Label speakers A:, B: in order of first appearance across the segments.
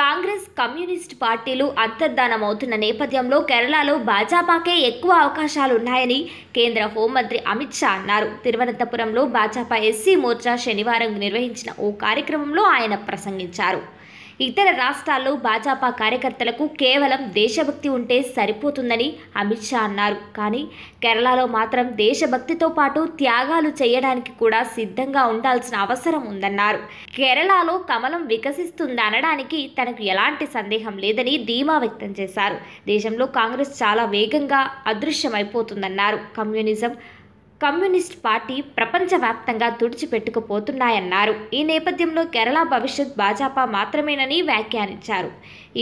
A: Congress communist పార్టీలు అంతర్ధానమవుతున్న నేపథ్యంలో కేరళలో భాజపాకే ఎక్కువ అవకాశాలున్నాయని కేంద్ర హోంమంత్రి అమిత్ షా అన్నారు తిరువనంతపురంలో భాజపా ఎస్సీ మోర్చా శనివారం నిర్వహించిన ఓ కార్యక్రమంలో ఆయన ప్రసంగించారు ఇతర రాష్ట్రాల్లో భాజపా కార్యకర్తలకు కేవలం దేశభక్తి ఉంటే సరిపోతుందని అమిత్ షా అన్నారు కానీ కేరళలో మాత్రం దేశభక్తితో పాటు త్యాగాలు చేయడానికి కూడా సిద్ధంగా ఉండాల్సిన అవసరం ఉందన్నారు కేరళలో కమలం వికసిస్తుందనడానికి తనకు ఎలాంటి సందేహం లేదని ధీమా వ్యక్తం చేశారు దేశంలో కాంగ్రెస్ చాలా వేగంగా అదృశ్యమైపోతుందన్నారు కమ్యూనిజం కమ్యూనిస్ట్ పార్టీ ప్రపంచవ్యాప్తంగా తుడిచిపెట్టుకుపోతున్నాయన్నారు ఈ నేపథ్యంలో కేరళ భవిష్యత్ భాజపా మాత్రమేనని వ్యాఖ్యానించారు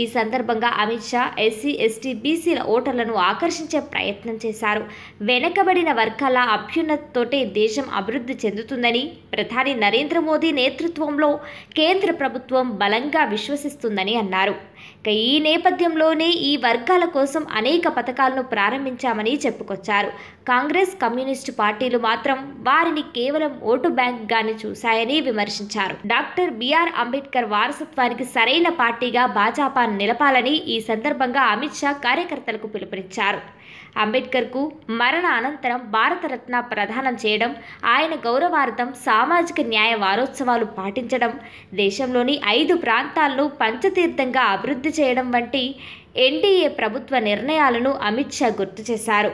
A: ఈ సందర్భంగా అమిత్ షా ఎస్సీ ఎస్టీ బీసీల ఓటర్లను ఆకర్షించే ప్రయత్నం చేశారు వెనకబడిన వర్గాల అభ్యున్నతితోటే దేశం అభివృద్ధి చెందుతుందని ప్రధాని నరేంద్ర మోదీ నేతృత్వంలో కేంద్ర ప్రభుత్వం బలంగా విశ్వసిస్తుందని అన్నారు ఇక ఈ నేపథ్యంలోనే ఈ వర్గాల కోసం అనేక పథకాలను ప్రారంభించామని చెప్పుకొచ్చారు కాంగ్రెస్ కమ్యూనిస్టు పార్టీలు మాత్రం వారిని కేవలం ఓటు బ్యాంక్ చూశాయని విమర్శించారు డాక్టర్ బిఆర్ అంబేద్కర్ వారసత్వానికి సరైన పార్టీగా భాజపాను నిలపాలని ఈ సందర్భంగా అమిత్ షా కార్యకర్తలకు పిలుపునిచ్చారు అంబేద్కర్కు మరణ అనంతరం భారతరత్న ప్రదానం చేయడం ఆయన గౌరవార్థం సామాజిక న్యాయ వారోత్సవాలు పాటించడం దేశంలోని ఐదు ప్రాంతాలను పంచతీర్థంగా అభివృద్ధి చేయడం వంటి ఎన్డీఏ ప్రభుత్వ నిర్ణయాలను అమిత్ షా గుర్తు చేశారు